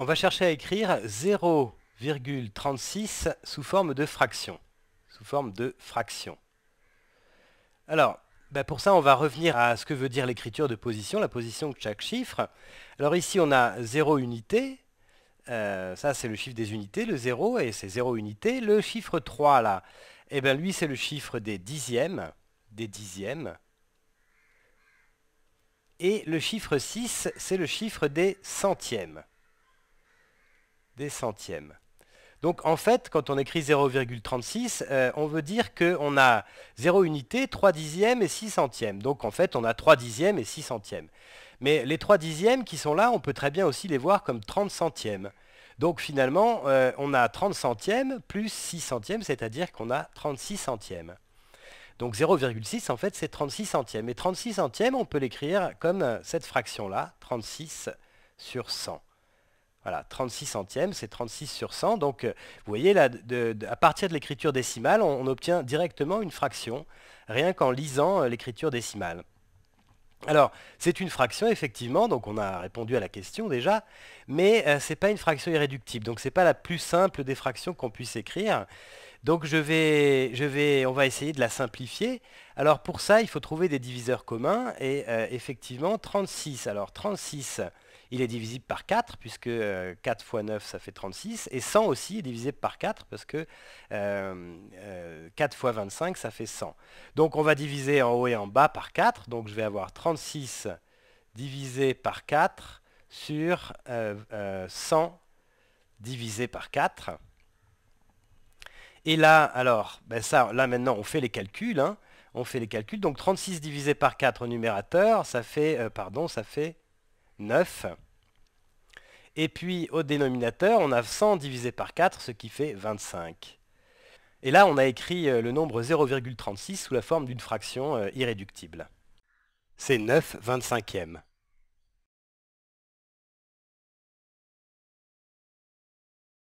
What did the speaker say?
on va chercher à écrire 0,36 sous forme de fraction. Sous forme de fraction. Alors, bah, pour ça, on va revenir à ce que veut dire l'écriture de position, la position de chaque chiffre. Alors ici, on a 0 unité. Euh, ça, c'est le chiffre des unités, le 0, et c'est 0 unité. Le chiffre 3, là, eh ben, lui, c'est le chiffre des dixièmes. Des dixièmes. Et le chiffre 6, c'est le chiffre des centièmes des centièmes. Donc en fait, quand on écrit 0,36, euh, on veut dire qu'on a 0 unité, 3 dixièmes et 6 centièmes. Donc en fait, on a 3 dixièmes et 6 centièmes. Mais les 3 dixièmes qui sont là, on peut très bien aussi les voir comme 30 centièmes. Donc finalement, euh, on a 30 centièmes plus 6 centièmes, c'est-à-dire qu'on a 36 centièmes. Donc 0,6, en fait, c'est 36 centièmes. Et 36 centièmes, on peut l'écrire comme cette fraction-là, 36 sur 100. Voilà, 36 centièmes, c'est 36 sur 100. Donc, euh, vous voyez, à partir de l'écriture décimale, on, obtient directement une fraction, rien qu'en lisant euh, l'écriture décimale. Alors, c'est une fraction, effectivement, donc on a répondu à la question déjà, mais euh, ce n'est pas une fraction irréductible, donc ce n'est pas la plus simple des fractions qu'on puisse écrire. Donc je vais, on va essayer de la simplifier. Alors pour ça, il faut trouver des diviseurs communs, et effectivement, 36, alors 36 il est divisible par 4, puisque 4 euh, fois 9, ça fait 36. Et 100 aussi est divisible par 4, parce que 4 euh, euh, fois 25, ça fait 100. Donc on va diviser en haut et en bas par 4. Donc je vais avoir 36 divisé par 4 sur 100 divisé par 4. Et là, alors, ben ça, là maintenant, on fait les calculs. Hein. On fait les calculs. Donc 36 divisé par 4 au numérateur, ça fait, pardon, ça fait 9. Et puis au dénominateur, on a 100 divisé par 4, ce qui fait 25. Et là, on a écrit euh, le nombre 0,36 sous la forme d'une fraction euh, irréductible. C'est 9 25e.